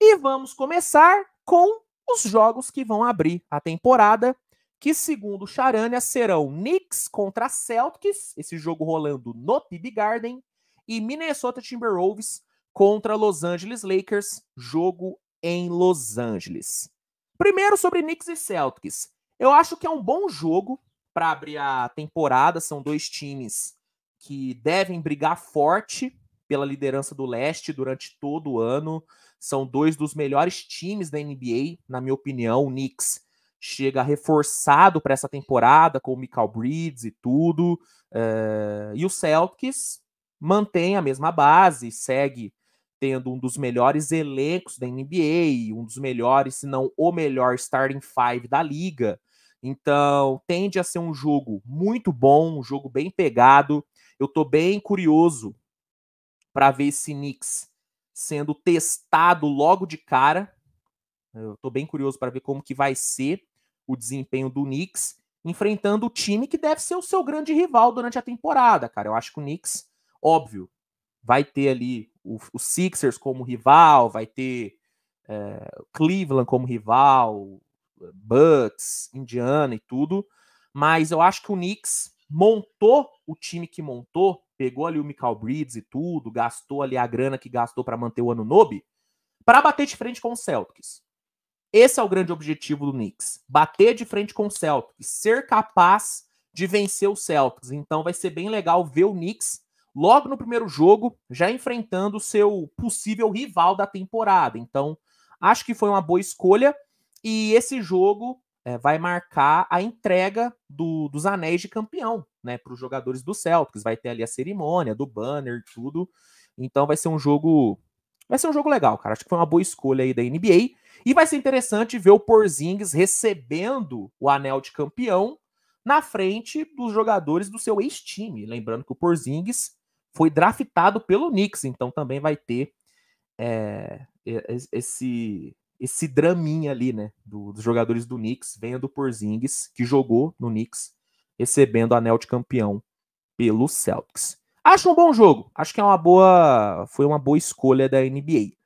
E vamos começar com os jogos que vão abrir a temporada, que segundo Charania serão Knicks contra Celtics, esse jogo rolando no TD Garden, e Minnesota Timberwolves contra Los Angeles Lakers, jogo em Los Angeles. Primeiro sobre Knicks e Celtics. Eu acho que é um bom jogo para abrir a temporada, são dois times que devem brigar forte pela liderança do leste durante todo o ano. São dois dos melhores times da NBA, na minha opinião. O Knicks chega reforçado para essa temporada com o Michael Bridges e tudo. É... E o Celtics mantém a mesma base, segue tendo um dos melhores elencos da NBA, um dos melhores, se não o melhor starting five da liga. Então, tende a ser um jogo muito bom, um jogo bem pegado. Eu estou bem curioso para ver esse Knicks sendo testado logo de cara. Eu estou bem curioso para ver como que vai ser o desempenho do Knicks enfrentando o time que deve ser o seu grande rival durante a temporada, cara. Eu acho que o Knicks, óbvio, vai ter ali os Sixers como rival, vai ter é, Cleveland como rival, Bucks, Indiana e tudo. Mas eu acho que o Knicks montou o time que montou, pegou ali o Michael Bridges e tudo, gastou ali a grana que gastou para manter o ano Nobe, para bater de frente com o Celtics. Esse é o grande objetivo do Knicks, bater de frente com o Celtics, ser capaz de vencer o Celtics. Então vai ser bem legal ver o Knicks logo no primeiro jogo, já enfrentando o seu possível rival da temporada. Então, acho que foi uma boa escolha. E esse jogo é, vai marcar a entrega do, dos anéis de campeão, né, para os jogadores do Celtics. Vai ter ali a cerimônia do banner, tudo. Então vai ser um jogo, vai ser um jogo legal, cara. Acho que foi uma boa escolha aí da NBA e vai ser interessante ver o Porzingis recebendo o anel de campeão na frente dos jogadores do seu ex-time. Lembrando que o Porzingis foi draftado pelo Knicks, então também vai ter é, esse esse draminha ali, né, do, dos jogadores do Knicks, venha do Porzingis, que jogou no Knicks, recebendo o anel de campeão pelo Celtics. Acho um bom jogo, acho que é uma boa, foi uma boa escolha da NBA.